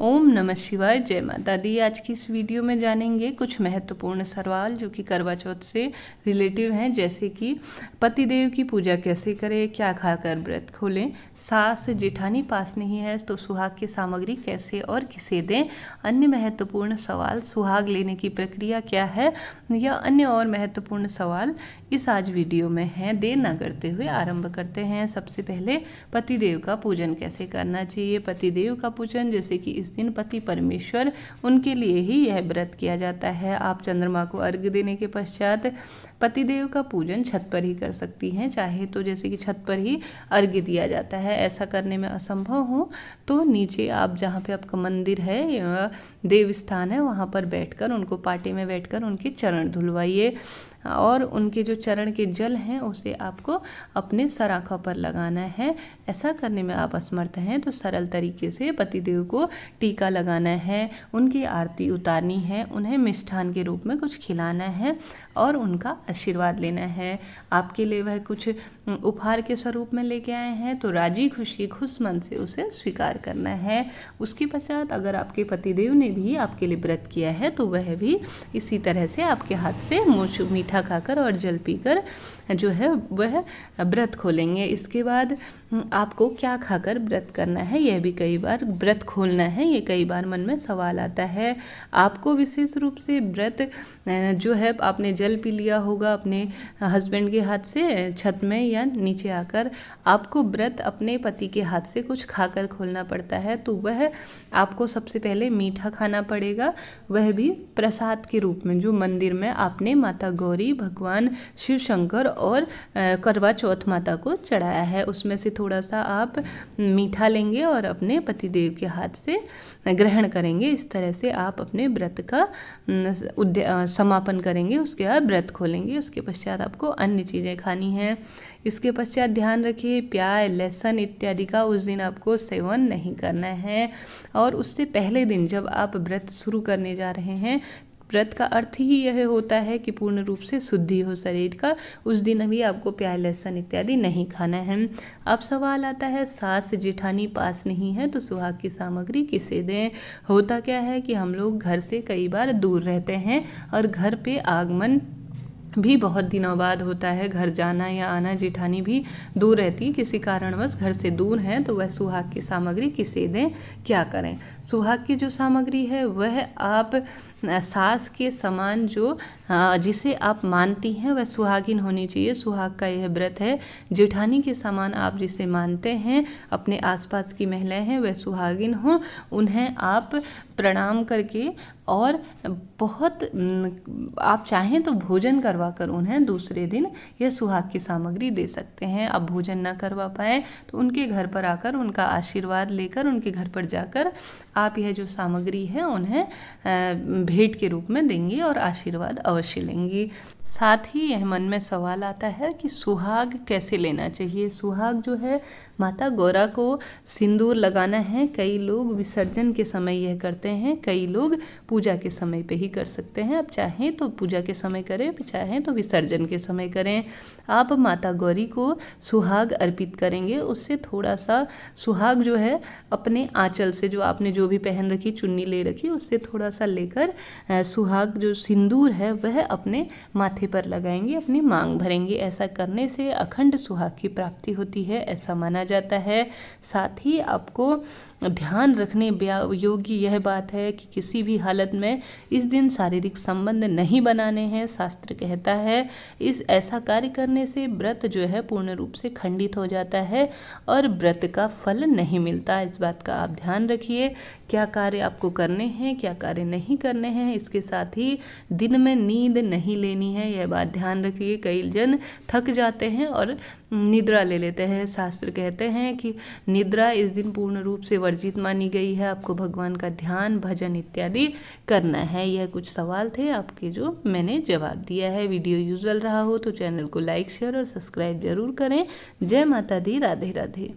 ओम नमः शिवाय जय माता दी आज की इस वीडियो में जानेंगे कुछ महत्वपूर्ण सवाल जो कि करवा चौथ से रिलेटिव हैं जैसे कि पतिदेव की पूजा कैसे करें क्या खाकर व्रत खोलें सास जेठानी पास नहीं है तो सुहाग की सामग्री कैसे और किसे दें अन्य महत्वपूर्ण सवाल सुहाग लेने की प्रक्रिया क्या है या अन्य और महत्वपूर्ण सवाल इस आज वीडियो में हैं देर ना करते हुए आरंभ करते हैं सबसे पहले पतिदेव का पूजन कैसे करना चाहिए पतिदेव का पूजन जैसे कि इस दिन पति परमेश्वर उनके लिए ही यह व्रत किया जाता है आप चंद्रमा को अर्घ देने के पश्चात पतिदेव का पूजन छत पर ही कर सकती हैं चाहे तो जैसे कि छत पर ही अर्घ दिया जाता है ऐसा करने में असंभव हो तो नीचे आप जहाँ पे आपका मंदिर है या देव स्थान है वहाँ पर बैठकर उनको पाटे में बैठकर उनके चरण धुलवाइए और उनके जो चरण के जल हैं उसे आपको अपने सराखों पर लगाना है ऐसा करने में आप असमर्थ हैं तो सरल तरीके से पतिदेव को टीका लगाना है उनकी आरती उतारनी है उन्हें मिष्ठान के रूप में कुछ खिलाना है और उनका आशीर्वाद लेना है आपके लिए वह कुछ उपहार के स्वरूप में लेके आए हैं तो राजी खुशी खुश मन से उसे स्वीकार करना है उसके पश्चात अगर आपके पतिदेव ने भी आपके लिए व्रत किया है तो वह भी इसी तरह से आपके हाथ से मूछ मीठा खाकर और जल पीकर जो है वह व्रत खोलेंगे इसके बाद आपको क्या खाकर व्रत करना है यह भी कई बार व्रत खोलना है ये कई बार मन में सवाल आता है आपको विशेष रूप से व्रत जो है आपने जल पी लिया होगा अपने हस्बैंड के हाथ से छत में या नीचे आकर आपको व्रत अपने पति के हाथ से कुछ खाकर खोलना पड़ता है तो वह आपको सबसे पहले मीठा खाना पड़ेगा वह भी प्रसाद के रूप में जो मंदिर में आपने माता गौरी भगवान शिव शंकर और करवा चौथ माता को चढ़ाया है उसमें से थोड़ा सा आप मीठा लेंगे और अपने पतिदेव के हाथ से ग्रहण करेंगे इस तरह से आप अपने व्रत का समापन करेंगे उसके बाद का व्रत खोलेंगे उसके पश्चात आपको अन्य चीज़ें खानी हैं इसके पश्चात ध्यान रखिए प्याज लहसुन इत्यादि का उस दिन आपको सेवन नहीं करना है और उससे पहले दिन जब आप व्रत शुरू करने जा रहे हैं व्रत का अर्थ ही यह होता है कि पूर्ण रूप से शुद्धि हो शरीर का उस दिन अभी आपको प्याज लहसुन इत्यादि नहीं खाना है अब सवाल आता है सास जेठानी पास नहीं है तो सुहाग की सामग्री किसे दें होता क्या है कि हम लोग घर से कई बार दूर रहते हैं और घर पे आगमन भी बहुत दिनों बाद होता है घर जाना या आना जेठानी भी दूर रहती किसी कारणवश घर से दूर हैं तो वह सुहाग की सामग्री किसे दें क्या करें सुहाग की जो सामग्री है वह आप सास के समान जो हाँ, जिसे आप मानती हैं वह सुहागिन होनी चाहिए सुहाग का यह व्रत है जेठानी के समान आप जिसे मानते हैं अपने आसपास की महिलाएं हैं वह सुहागिन हों उन्हें आप प्रणाम करके और बहुत आप चाहें तो भोजन करवा कर उन्हें दूसरे दिन यह सुहाग की सामग्री दे सकते हैं आप भोजन ना करवा पाए तो उनके घर पर आकर उनका आशीर्वाद लेकर उनके घर पर जाकर आप यह जो सामग्री है उन्हें भेंट के रूप में देंगे और आशीर्वाद अवश्य लेंगी साथ ही यह मन में सवाल आता है कि सुहाग कैसे लेना चाहिए सुहाग जो है माता गौरा को सिंदूर लगाना है कई लोग विसर्जन के समय यह करते हैं कई लोग पूजा के समय पे ही कर सकते हैं आप चाहें तो पूजा के समय करें चाहें तो विसर्जन के समय करें आप माता गौरी को सुहाग अर्पित करेंगे उससे थोड़ा सा सुहाग जो है अपने आँचल से जो आपने जो भी पहन रखी चुन्नी ले रखी उससे थोड़ा सा लेकर सुहाग जो सिंदूर है वह अपने माता माथे पर लगाएंगे अपनी मांग भरेंगे ऐसा करने से अखंड सुहाग की प्राप्ति होती है ऐसा माना जाता है साथ ही आपको ध्यान रखने योग्य यह बात है कि किसी भी हालत में इस दिन शारीरिक संबंध नहीं बनाने हैं शास्त्र कहता है इस ऐसा कार्य करने से व्रत जो है पूर्ण रूप से खंडित हो जाता है और व्रत का फल नहीं मिलता इस बात का आप ध्यान रखिए क्या कार्य आपको करने हैं क्या कार्य नहीं करने हैं इसके साथ ही दिन में नींद नहीं लेनी है हैं यह बात ध्यान रखिए कई जन थक जाते हैं और निद्रा ले लेते हैं शास्त्र कहते हैं कि निद्रा इस दिन पूर्ण रूप से वर्जित मानी गई है आपको भगवान का ध्यान भजन इत्यादि करना है यह कुछ सवाल थे आपके जो मैंने जवाब दिया है वीडियो यूजल रहा हो तो चैनल को लाइक शेयर और सब्सक्राइब जरूर करें जय माता दी राधे राधे